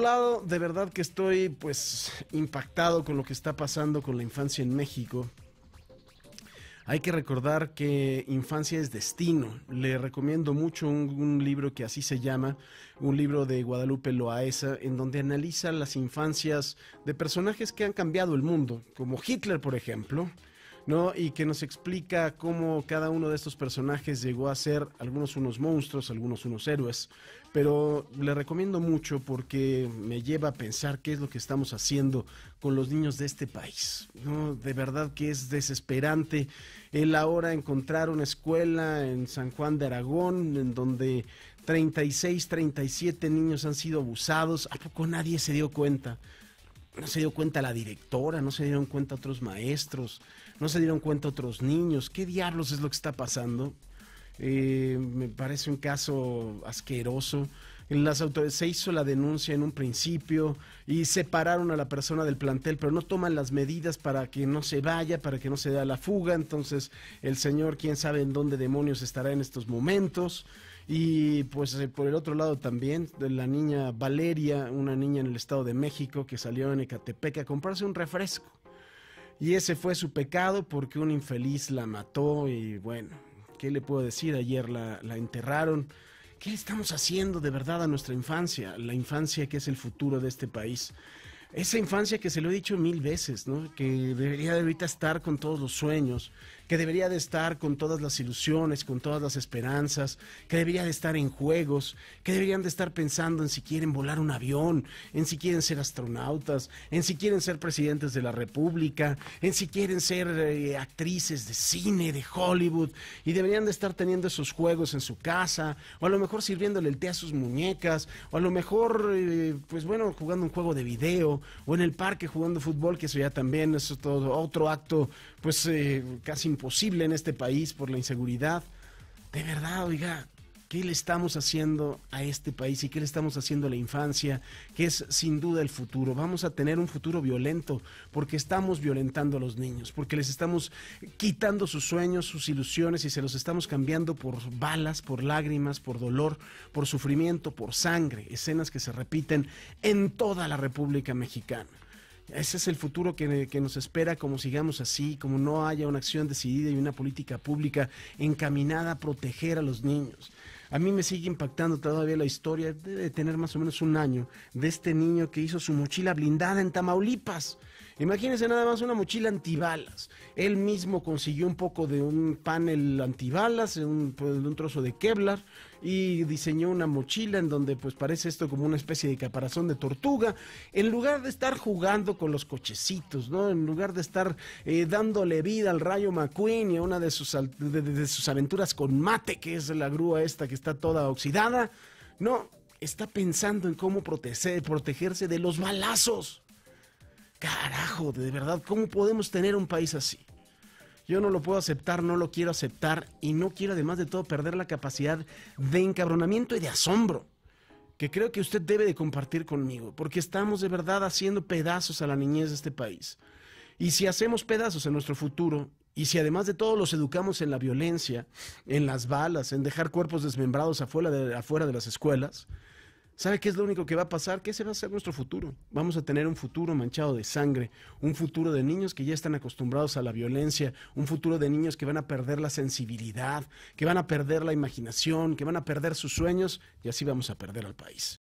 lado, de verdad que estoy pues impactado con lo que está pasando con la infancia en México. Hay que recordar que infancia es destino. Le recomiendo mucho un, libro que así se llama, un libro de Guadalupe Loaesa, en donde analiza las infancias de personajes que han cambiado el mundo, como Hitler, por ejemplo ¿no? Y que nos explica cómo cada uno de estos personajes llegó a ser algunos unos monstruos, algunos unos héroes. Pero le recomiendo mucho porque me lleva a pensar qué es lo que estamos haciendo con los niños de este país. ¿no? De verdad que es desesperante el ahora encontrar una escuela en San Juan de Aragón, en donde 36, 37 niños han sido abusados. ¿A poco nadie se dio cuenta? no se dio cuenta la directora, no se dieron cuenta otros maestros, no se dieron cuenta otros niños. ¿Qué diablos es lo que está pasando? Eh, me parece un caso asqueroso. las autoridades se hizo la denuncia en un principio y separaron a la persona del plantel, pero no toman las medidas para que no se vaya, para que no se dé la fuga. Entonces, el señor, quién sabe en dónde demonios estará en estos momentos. Y pues eh, por el otro lado también de la niña Valeria, una niña en el Estado de México que salió en Ecatepec a comprarse un refresco. Y ese fue su pecado porque un infeliz la mató y bueno, ¿qué le puedo decir? Ayer la, la enterraron. ¿Qué estamos haciendo de verdad a nuestra infancia? La infancia que es el futuro de este país esa infancia que se lo he dicho mil veces, que debería de ahorita estar con todos los sueños, que debería de estar con todas las ilusiones, con todas las esperanzas, que debería de estar en juegos, que deberían de estar pensando en si quieren volar un avión, en si quieren ser astronautas, en si quieren ser presidentes de la República, en si quieren ser eh, actrices de cine, de Hollywood, y deberían de estar teniendo esos juegos en su casa, o a lo mejor sirviéndole el té a sus muñecas, o a lo mejor, eh, pues bueno, jugando un juego de video, o en el parque jugando fútbol, que eso ya también es todo otro acto pues eh, casi imposible en este país por la inseguridad. De verdad, oiga, qué le estamos haciendo a este país y qué le estamos haciendo a la infancia, que es sin duda el futuro. Vamos a tener un futuro violento porque estamos violentando a los niños, porque les estamos quitando sus sueños, sus ilusiones y se los estamos cambiando por balas, por lágrimas, por dolor, por sufrimiento, por sangre, escenas que se repiten en toda la República Mexicana. Ese es el futuro que, nos espera como sigamos así, como no haya una acción decidida y una política pública encaminada a proteger a los niños. A mí me sigue impactando todavía la historia, de tener más o menos un año, de este niño que hizo su mochila blindada en Tamaulipas. Imagínense nada más una mochila antibalas. Él mismo consiguió un poco de un panel antibalas, un, pues, un trozo de Kevlar, y diseñó una mochila en donde pues parece esto como una especie de caparazón de tortuga, en lugar de estar jugando con los cochecitos, ¿no? En lugar de estar eh, dándole vida al Rayo McQueen y a una de sus, de sus aventuras con mate, que es la grúa esta que está toda oxidada. No, está pensando en cómo protegerse de los balazos. Carajo, de verdad, ¿cómo podemos tener un país así? Yo no lo puedo aceptar, no lo quiero aceptar y no quiero además de todo perder la capacidad de encabronamiento y de asombro que creo que usted debe de compartir conmigo, porque estamos de verdad haciendo pedazos a la niñez de este país. Y si hacemos pedazos en nuestro futuro y si además de todo los educamos en la violencia, en las balas, en dejar cuerpos desmembrados afuera de, las escuelas, ¿sabe qué es lo único que va a pasar? Que ese va a ser nuestro futuro. Vamos a tener un futuro manchado de sangre, un futuro de niños que ya están acostumbrados a la violencia, un futuro de niños que van a perder la sensibilidad, que van a perder la imaginación, que van a perder sus sueños y así vamos a perder al país.